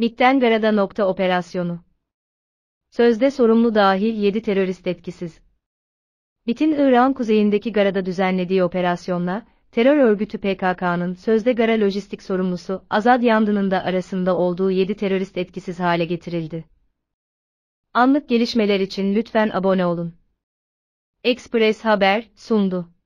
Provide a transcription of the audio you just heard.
Biktengara'da nokta operasyonu. Sözde sorumlu dahil 7 terörist etkisiz. BIT'in İran kuzeyindeki Gara'da düzenlediği operasyonla, terör örgütü PKK'nın sözde Gara lojistik sorumlusu Azad Yandın'ın da arasında olduğu 7 terörist etkisiz hale getirildi. Anlık gelişmeler için lütfen abone olun. Express Haber sundu.